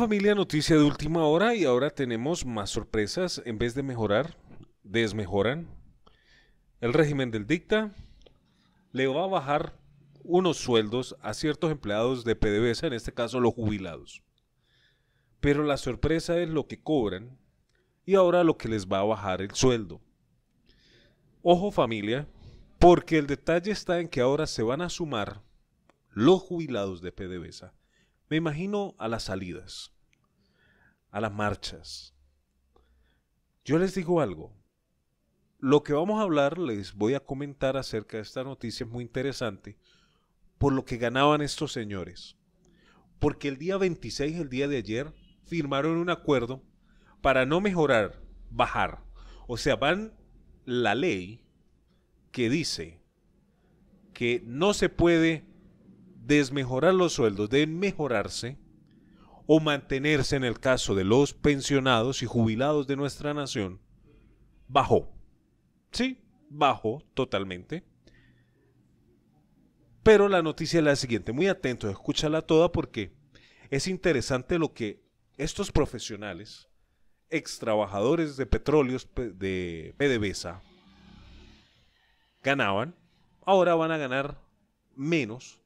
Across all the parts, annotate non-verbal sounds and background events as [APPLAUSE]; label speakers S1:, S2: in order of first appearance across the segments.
S1: familia, noticia de última hora y ahora tenemos más sorpresas. En vez de mejorar, desmejoran. El régimen del dicta le va a bajar unos sueldos a ciertos empleados de PDVSA, en este caso los jubilados. Pero la sorpresa es lo que cobran y ahora lo que les va a bajar el sueldo. Ojo familia, porque el detalle está en que ahora se van a sumar los jubilados de PDVSA me imagino a las salidas, a las marchas. Yo les digo algo. Lo que vamos a hablar, les voy a comentar acerca de esta noticia, es muy interesante, por lo que ganaban estos señores. Porque el día 26, el día de ayer, firmaron un acuerdo para no mejorar, bajar. O sea, van la ley que dice que no se puede desmejorar los sueldos de mejorarse o mantenerse en el caso de los pensionados y jubilados de nuestra nación, bajó. Sí, bajó totalmente. Pero la noticia es la siguiente, muy atento, escúchala toda porque es interesante lo que estos profesionales, ex trabajadores de petróleos de PDVSA, ganaban, ahora van a ganar menos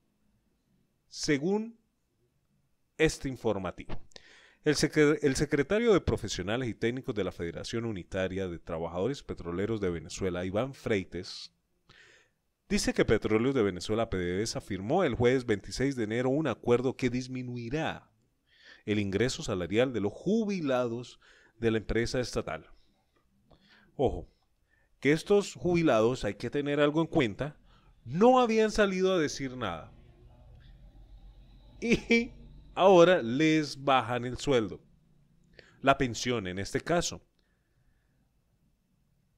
S1: según este informativo. El, secretario de Profesionales y Técnicos de la Federación Unitaria de Trabajadores Petroleros de Venezuela, Iván Freites, dice que Petróleos de Venezuela, PDVSA, firmó el jueves 26 de enero un acuerdo que disminuirá el ingreso salarial de los jubilados de la empresa estatal. Ojo, que estos jubilados, hay que tener algo en cuenta, no habían salido a decir nada. [LAUGHS] y ahora les bajan el sueldo. La pensión en este caso.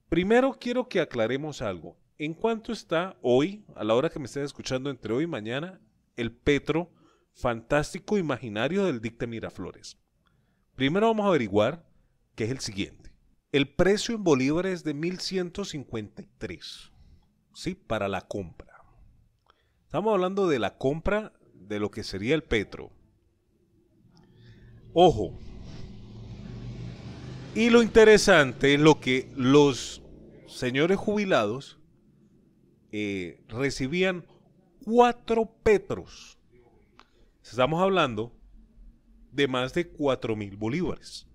S1: Primero quiero que aclaremos algo. ¿En cuánto está hoy, a la hora que me estén escuchando entre hoy y mañana, el petro fantástico imaginario del dicta Miraflores? Primero vamos a averiguar que es el siguiente. El precio en Bolívar es de 1153, ¿sí? Para la compra. Estamos hablando de la compra de lo que sería el petro. Ojo. Y lo interesante es lo que los señores jubilados eh, recibían cuatro petros. Estamos hablando de más de cuatro mil bolívares.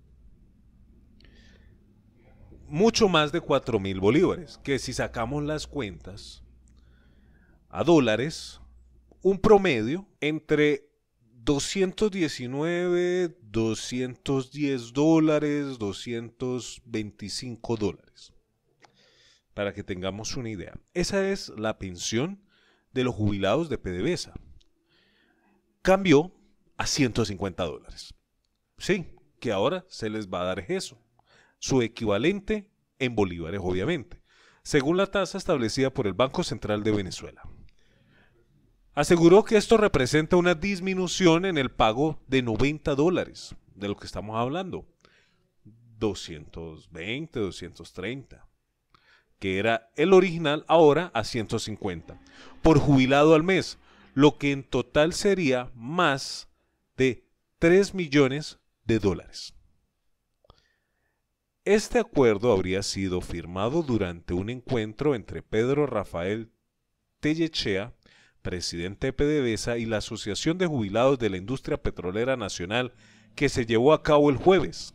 S1: Mucho más de cuatro mil bolívares, que si sacamos las cuentas a dólares, un promedio entre 219, 210 dólares, 225 dólares. Para que tengamos una idea. Esa es la pensión de los jubilados de PDVSA. Cambió a 150 dólares. Sí, que ahora se les va a dar eso. Su equivalente en bolívares, obviamente. Según la tasa establecida por el Banco Central de Venezuela aseguró que esto representa una disminución en el pago de 90 dólares, de lo que estamos hablando, 220, 230, que era el original ahora a 150, por jubilado al mes, lo que en total sería más de 3 millones de dólares. Este acuerdo habría sido firmado durante un encuentro entre Pedro Rafael Tellechea presidente de PDVSA y la Asociación de Jubilados de la Industria Petrolera Nacional que se llevó a cabo el jueves.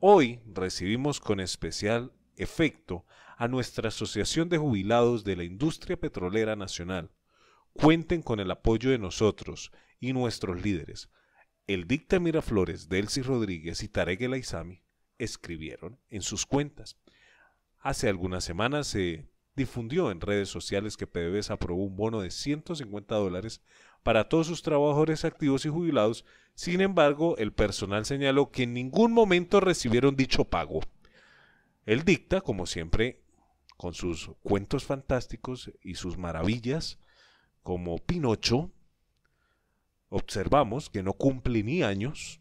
S1: Hoy recibimos con especial efecto a nuestra Asociación de Jubilados de la Industria Petrolera Nacional. Cuenten con el apoyo de nosotros y nuestros líderes. El dicta Miraflores, Delcy Rodríguez y Tarek El escribieron en sus cuentas. Hace algunas semanas se difundió en redes sociales que PDVSA aprobó un bono de 150 dólares para todos sus trabajadores activos y jubilados, sin embargo, el personal señaló que en ningún momento recibieron dicho pago. El dicta, como siempre, con sus cuentos fantásticos y sus maravillas, como Pinocho, observamos que no cumple ni años,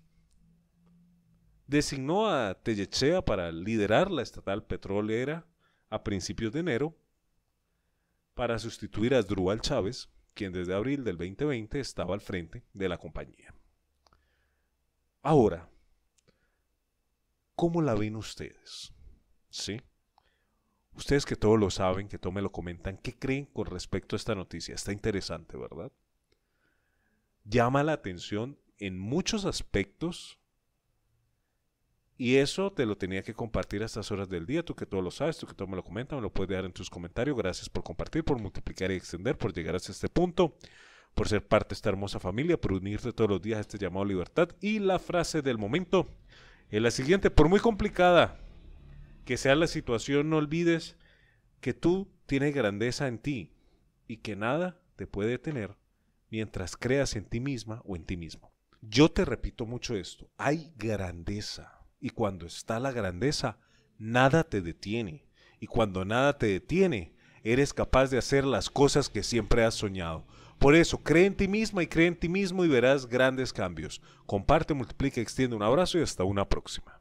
S1: designó a Tellechea para liderar la estatal petrolera a principios de enero para sustituir a Drúbal Chávez, quien desde abril del 2020 estaba al frente de la compañía. Ahora, ¿cómo la ven ustedes? ¿Sí? Ustedes que todo lo saben, que todo me lo comentan, ¿qué creen con respecto a esta noticia? Está interesante, ¿verdad? Llama la atención en muchos aspectos y eso te lo tenía que compartir a estas horas del día, tú que todo lo sabes, tú que todo me lo comentas, me lo puedes dar en tus comentarios. Gracias por compartir, por multiplicar y extender, por llegar hasta este punto, por ser parte de esta hermosa familia, por unirte todos los días a este llamado libertad. Y la frase del momento es la siguiente, por muy complicada que sea la situación, no olvides que tú tienes grandeza en ti y que nada te puede detener mientras creas en ti misma o en ti mismo. Yo te repito mucho esto, hay grandeza y cuando está la grandeza, nada te detiene. Y cuando nada te detiene, eres capaz de hacer las cosas que siempre has soñado. Por eso, cree en ti misma y cree en ti mismo y verás grandes cambios. Comparte, multiplica, extiende. Un abrazo y hasta una próxima.